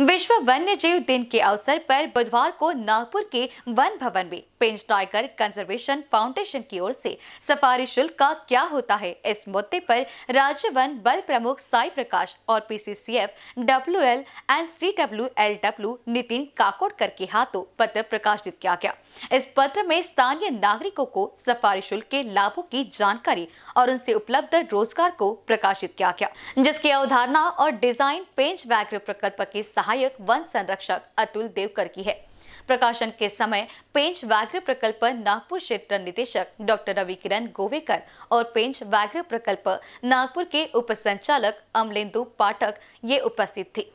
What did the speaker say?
विश्व वन्य जीव दिन के अवसर पर बुधवार को नागपुर के वन भवन में पेंच टाइगर कंजर्वेशन फाउंडेशन की ओर से सफारी शुल्क का क्या होता है इस मुद्दे पर राज्य वन बल प्रमुख साई प्रकाश और PCCF WL and CWLW Nitin Kakodkar के हाथों पत्र प्रकाशित किया गया इस पत्र में स्थानीय नागरिकों को सफारी शुल्क के लाभों की जानकारी और उनसे उपलब्ध रोजगार को प्रकाशित किया गया जिसकी अवधारणा और डिजाइन पेंच वैग्र प्रकल्प के साथ सहायक वन संरक्षक अतुल देवकर की है प्रकाशन के समय पेंच व्याघ्र प्रकल्प नागपुर क्षेत्र निदेशक डॉक्टर रवि किरण गोवेकर और पेंच व्याघ्र प्रकल्प नागपुर के उप संचालक अमलेंदु पाठक ये उपस्थित थी